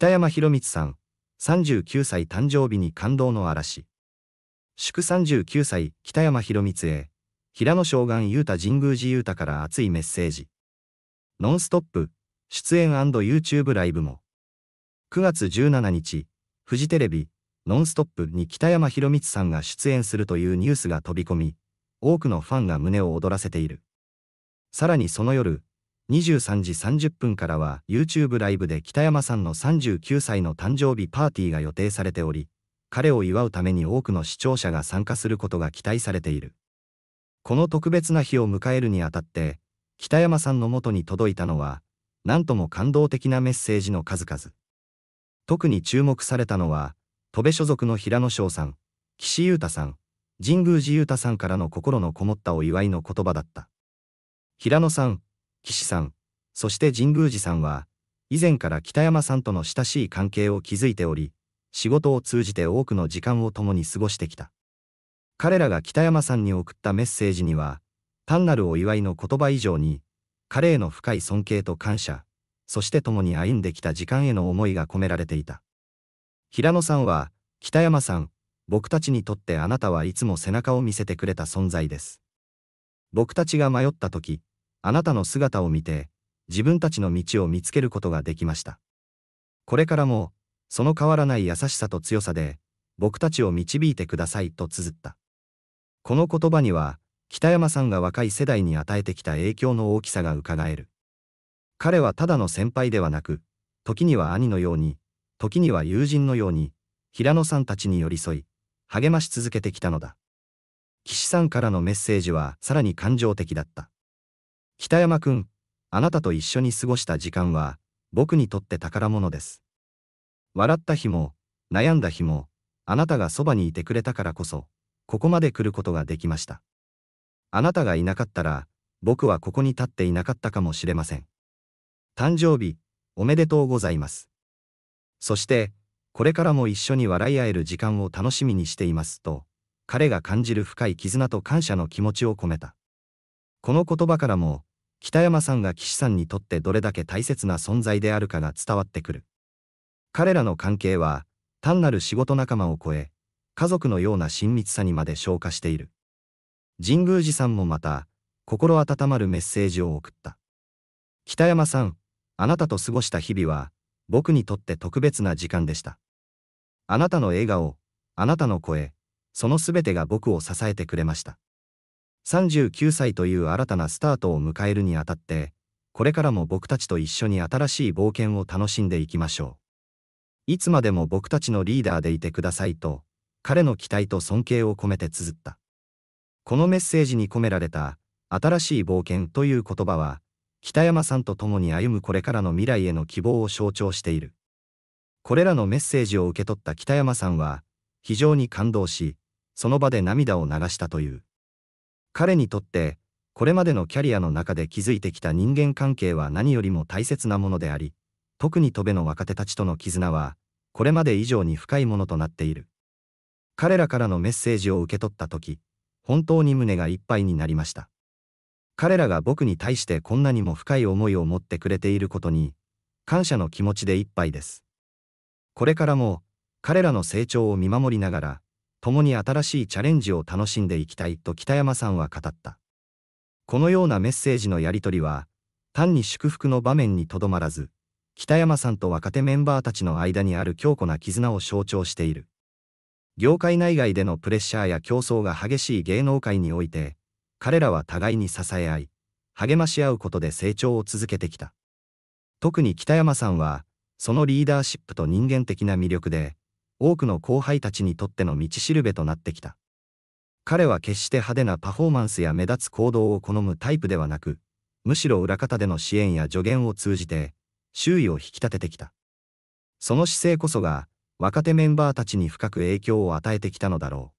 北山博光さん、39歳誕生日に感動の嵐。祝39歳、北山博光へ、平野将軍優太神宮寺優太から熱いメッセージ。ノンストップ、出演 &YouTube ライブも。9月17日、フジテレビ、ノンストップに北山博光さんが出演するというニュースが飛び込み、多くのファンが胸を躍らせている。さらにその夜、23時30分からは YouTube ライブで北山さんの39歳の誕生日パーティーが予定されており、彼を祝うために多くの視聴者が参加することが期待されている。この特別な日を迎えるにあたって、北山さんの元に届いたのは、なんとも感動的なメッセージの数々。特に注目されたのは、戸部所属の平野翔さん、岸優太さん、神宮寺優太さんからの心のこもったお祝いの言葉だった。平野さん、岸さん、そして神宮寺さんは、以前から北山さんとの親しい関係を築いており、仕事を通じて多くの時間を共に過ごしてきた。彼らが北山さんに送ったメッセージには、単なるお祝いの言葉以上に、彼への深い尊敬と感謝、そして共に歩んできた時間への思いが込められていた。平野さんは、北山さん、僕たちにとってあなたはいつも背中を見せてくれた存在です。僕たちが迷った時、あなたの姿を見て、自分たちの道を見つけることができました。これからも、その変わらない優しさと強さで、僕たちを導いてくださいと綴った。この言葉には、北山さんが若い世代に与えてきた影響の大きさがうかがえる。彼はただの先輩ではなく、時には兄のように、時には友人のように、平野さんたちに寄り添い、励まし続けてきたのだ。岸さんからのメッセージはさらに感情的だった。北山くん、あなたと一緒に過ごした時間は、僕にとって宝物です。笑った日も、悩んだ日も、あなたがそばにいてくれたからこそ、ここまで来ることができました。あなたがいなかったら、僕はここに立っていなかったかもしれません。誕生日、おめでとうございます。そして、これからも一緒に笑い合える時間を楽しみにしていますと、彼が感じる深い絆と感謝の気持ちを込めた。この言葉からも、北山さんが岸さんにとってどれだけ大切な存在であるかが伝わってくる。彼らの関係は、単なる仕事仲間を超え、家族のような親密さにまで昇華している。神宮寺さんもまた、心温まるメッセージを送った。北山さん、あなたと過ごした日々は、僕にとって特別な時間でした。あなたの笑顔、あなたの声、そのすべてが僕を支えてくれました。39歳という新たなスタートを迎えるにあたって、これからも僕たちと一緒に新しい冒険を楽しんでいきましょう。いつまでも僕たちのリーダーでいてくださいと、彼の期待と尊敬を込めて綴った。このメッセージに込められた、新しい冒険という言葉は、北山さんと共に歩むこれからの未来への希望を象徴している。これらのメッセージを受け取った北山さんは、非常に感動し、その場で涙を流したという。彼にとって、これまでのキャリアの中で築いてきた人間関係は何よりも大切なものであり、特に戸部の若手たちとの絆は、これまで以上に深いものとなっている。彼らからのメッセージを受け取った時、本当に胸がいっぱいになりました。彼らが僕に対してこんなにも深い思いを持ってくれていることに、感謝の気持ちでいっぱいです。これからも、彼らの成長を見守りながら、共に新しいチャレンジを楽しんでいきたいと北山さんは語った。このようなメッセージのやり取りは、単に祝福の場面にとどまらず、北山さんと若手メンバーたちの間にある強固な絆を象徴している。業界内外でのプレッシャーや競争が激しい芸能界において、彼らは互いに支え合い、励まし合うことで成長を続けてきた。特に北山さんは、そのリーダーシップと人間的な魅力で、多くの後輩たちにとっての道しるべとなってきた。彼は決して派手なパフォーマンスや目立つ行動を好むタイプではなく、むしろ裏方での支援や助言を通じて、周囲を引き立ててきた。その姿勢こそが、若手メンバーたちに深く影響を与えてきたのだろ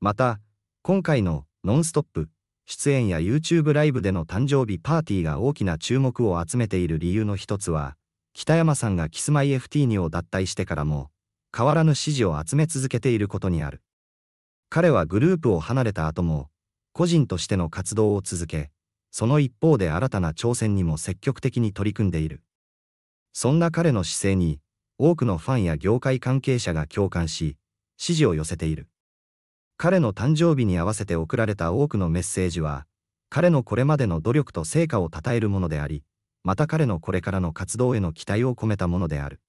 う。また、今回のノンストップ出演や YouTube ライブでの誕生日パーティーが大きな注目を集めている理由の一つは、北山さんがキスマイ FT にを脱退してからも、変わらぬ支持を集め続けていることにある。彼はグループを離れた後も、個人としての活動を続け、その一方で新たな挑戦にも積極的に取り組んでいる。そんな彼の姿勢に、多くのファンや業界関係者が共感し、支持を寄せている。彼の誕生日に合わせて送られた多くのメッセージは、彼のこれまでの努力と成果を称えるものであり、また彼のこれからの活動への期待を込めたものである。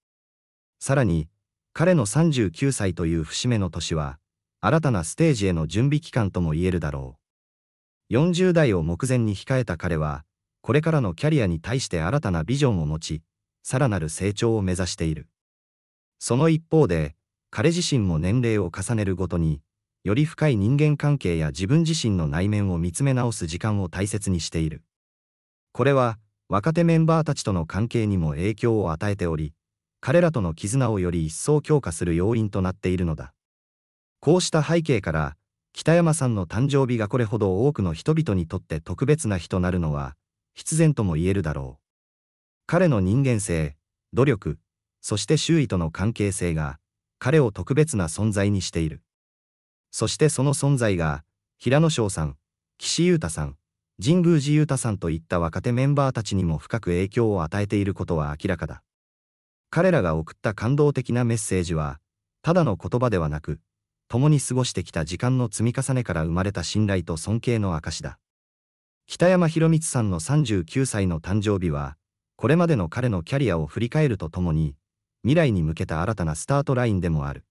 さらに、彼の39歳という節目の年は、新たなステージへの準備期間とも言えるだろう。40代を目前に控えた彼は、これからのキャリアに対して新たなビジョンを持ち、さらなる成長を目指している。その一方で、彼自身も年齢を重ねるごとに、より深い人間関係や自分自身の内面を見つめ直す時間を大切にしている。これは、若手メンバーたちとの関係にも影響を与えており、彼らとの絆をより一層強化する要因となっているのだ。こうした背景から、北山さんの誕生日がこれほど多くの人々にとって特別な日となるのは、必然とも言えるだろう。彼の人間性、努力、そして周囲との関係性が、彼を特別な存在にしている。そしてその存在が、平野翔さん、岸優太さん、神宮寺優太さんといった若手メンバーたちにも深く影響を与えていることは明らかだ。彼らが送った感動的なメッセージは、ただの言葉ではなく、共に過ごしてきた時間の積み重ねから生まれた信頼と尊敬の証だ。北山博光さんの39歳の誕生日は、これまでの彼のキャリアを振り返るとともに、未来に向けた新たなスタートラインでもある。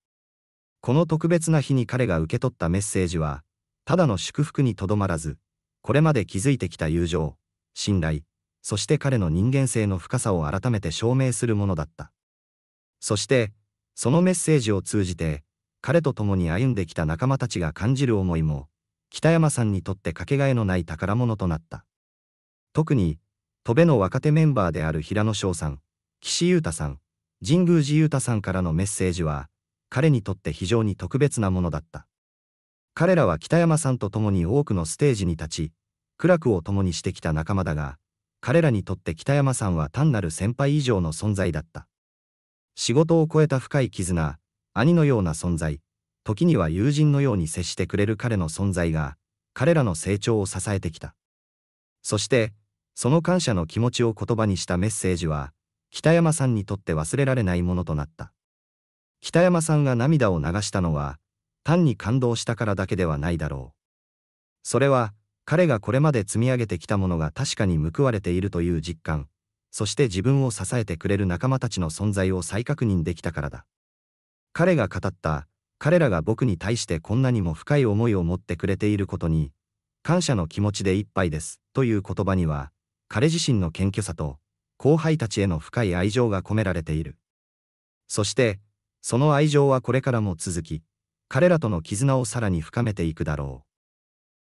この特別な日に彼が受け取ったメッセージは、ただの祝福にとどまらず、これまで築いてきた友情、信頼、そして彼の人間性の深さを改めて証明するものだった。そして、そのメッセージを通じて、彼と共に歩んできた仲間たちが感じる思いも、北山さんにとってかけがえのない宝物となった。特に、戸辺の若手メンバーである平野翔さん、岸優太さん、神宮寺優太さんからのメッセージは、彼にとって非常に特別なものだった。彼らは北山さんと共に多くのステージに立ち、苦楽を共にしてきた仲間だが、彼らにとって北山さんは単なる先輩以上の存在だった。仕事を超えた深い絆、兄のような存在、時には友人のように接してくれる彼の存在が、彼らの成長を支えてきた。そして、その感謝の気持ちを言葉にしたメッセージは、北山さんにとって忘れられないものとなった。北山さんが涙を流したのは、単に感動したからだけではないだろう。それは、彼がこれまで積み上げてきたものが確かに報われているという実感、そして自分を支えてくれる仲間たちの存在を再確認できたからだ。彼が語った、彼らが僕に対してこんなにも深い思いを持ってくれていることに、感謝の気持ちでいっぱいです、という言葉には、彼自身の謙虚さと、後輩たちへの深い愛情が込められている。そして、その愛情はこれからも続き、彼らとの絆をさらに深めていくだろ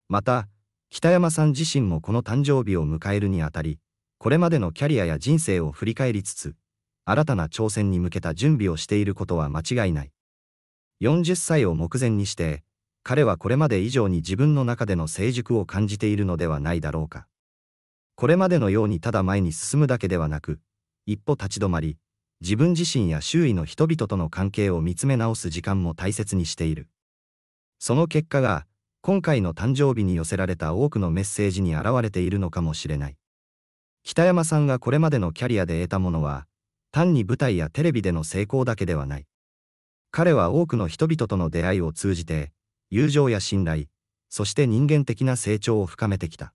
う。また、北山さん自身もこの誕生日を迎えるにあたり、これまでのキャリアや人生を振り返りつつ、新たな挑戦に向けた準備をしていることは間違いない。40歳を目前にして、彼はこれまで以上に自分の中での成熟を感じているのではないだろうか。これまでのようにただ前に進むだけではなく、一歩立ち止まり、自分自身や周囲の人々との関係を見つめ直す時間も大切にしている。その結果が、今回の誕生日に寄せられた多くのメッセージに表れているのかもしれない北山さんがこれまでのキャリアで得たものは単に舞台やテレビでの成功だけではない彼は多くの人々との出会いを通じて友情や信頼そして人間的な成長を深めてきた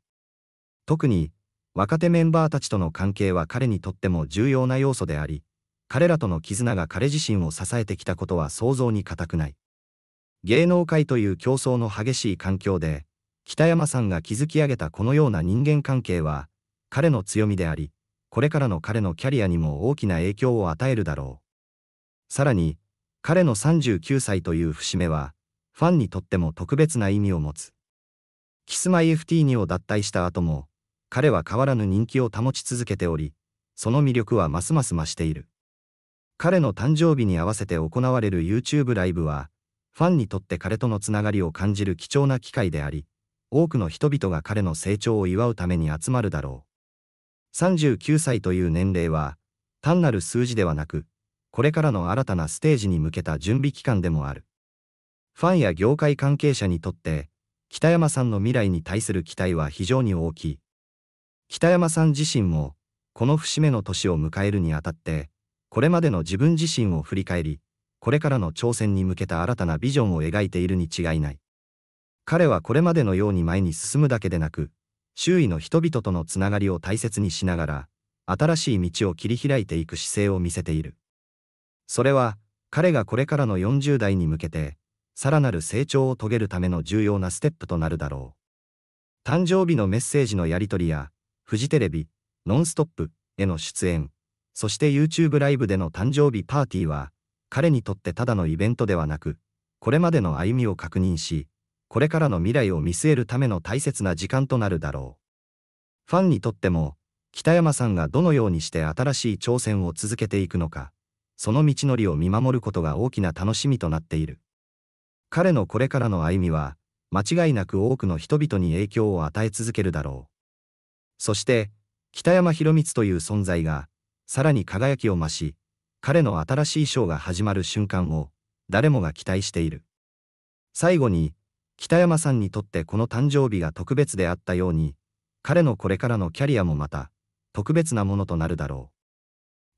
特に若手メンバーたちとの関係は彼にとっても重要な要素であり彼らとの絆が彼自身を支えてきたことは想像に難くない芸能界という競争の激しい環境で、北山さんが築き上げたこのような人間関係は、彼の強みであり、これからの彼のキャリアにも大きな影響を与えるだろう。さらに、彼の39歳という節目は、ファンにとっても特別な意味を持つ。キスマイ FT2 を脱退した後も、彼は変わらぬ人気を保ち続けており、その魅力はますます増している。彼の誕生日に合わせて行われる YouTube ライブは、ファンにとって彼とのつながりを感じる貴重な機会であり、多くの人々が彼の成長を祝うために集まるだろう。39歳という年齢は、単なる数字ではなく、これからの新たなステージに向けた準備期間でもある。ファンや業界関係者にとって、北山さんの未来に対する期待は非常に大きい。北山さん自身も、この節目の年を迎えるにあたって、これまでの自分自身を振り返り、これからの挑戦に向けた新たなビジョンを描いているに違いない。彼はこれまでのように前に進むだけでなく、周囲の人々とのつながりを大切にしながら、新しい道を切り開いていく姿勢を見せている。それは、彼がこれからの40代に向けて、さらなる成長を遂げるための重要なステップとなるだろう。誕生日のメッセージのやり取りや、フジテレビ、ノンストップへの出演、そして YouTube ライブでの誕生日パーティーは、彼にとってただのイベントではなく、これまでの歩みを確認し、これからの未来を見据えるための大切な時間となるだろう。ファンにとっても、北山さんがどのようにして新しい挑戦を続けていくのか、その道のりを見守ることが大きな楽しみとなっている。彼のこれからの歩みは、間違いなく多くの人々に影響を与え続けるだろう。そして、北山博光という存在が、さらに輝きを増し、彼の新しいショーが始まる瞬間を誰もが期待している。最後に、北山さんにとってこの誕生日が特別であったように、彼のこれからのキャリアもまた、特別なものとなるだろう。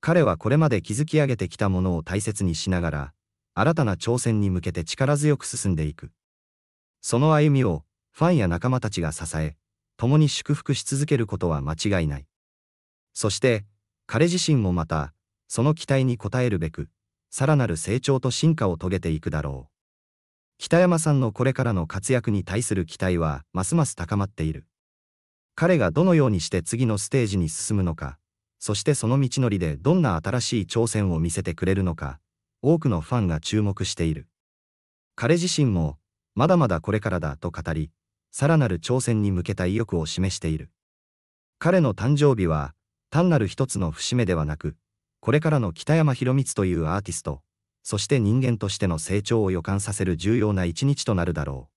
彼はこれまで築き上げてきたものを大切にしながら、新たな挑戦に向けて力強く進んでいく。その歩みを、ファンや仲間たちが支え、共に祝福し続けることは間違いない。そして、彼自身もまた、その期待に応えるべく、さらなる成長と進化を遂げていくだろう。北山さんのこれからの活躍に対する期待はますます高まっている。彼がどのようにして次のステージに進むのか、そしてその道のりでどんな新しい挑戦を見せてくれるのか、多くのファンが注目している。彼自身も、まだまだこれからだと語り、さらなる挑戦に向けた意欲を示している。彼の誕生日は、単なる一つの節目ではなく、これからの北山宏光というアーティスト、そして人間としての成長を予感させる重要な一日となるだろう。